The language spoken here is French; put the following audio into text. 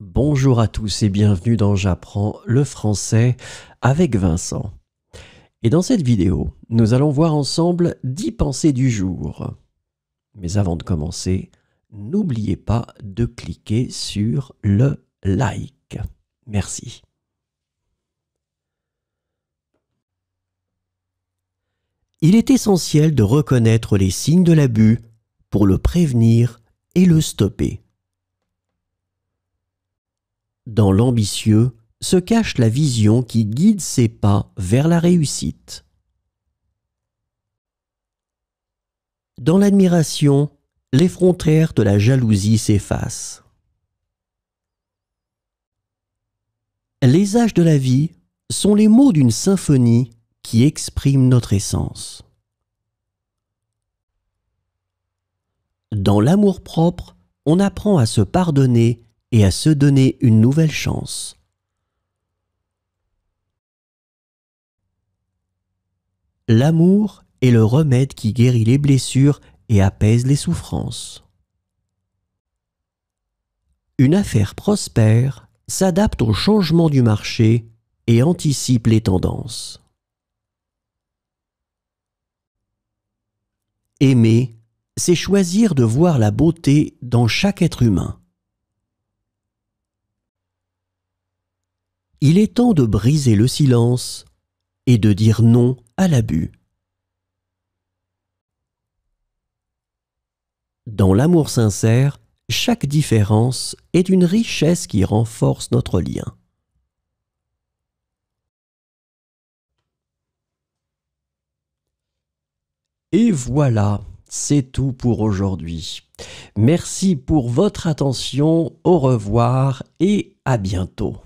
Bonjour à tous et bienvenue dans J'apprends le français avec Vincent. Et dans cette vidéo, nous allons voir ensemble 10 pensées du jour. Mais avant de commencer, n'oubliez pas de cliquer sur le like. Merci. Il est essentiel de reconnaître les signes de l'abus pour le prévenir et le stopper. Dans l'ambitieux se cache la vision qui guide ses pas vers la réussite. Dans l'admiration, les frontières de la jalousie s'effacent. Les âges de la vie sont les mots d'une symphonie qui exprime notre essence. Dans l'amour-propre, on apprend à se pardonner et à se donner une nouvelle chance. L'amour est le remède qui guérit les blessures et apaise les souffrances. Une affaire prospère s'adapte au changement du marché et anticipe les tendances. Aimer, c'est choisir de voir la beauté dans chaque être humain. Il est temps de briser le silence et de dire non à l'abus. Dans l'amour sincère, chaque différence est une richesse qui renforce notre lien. Et voilà, c'est tout pour aujourd'hui. Merci pour votre attention, au revoir et à bientôt.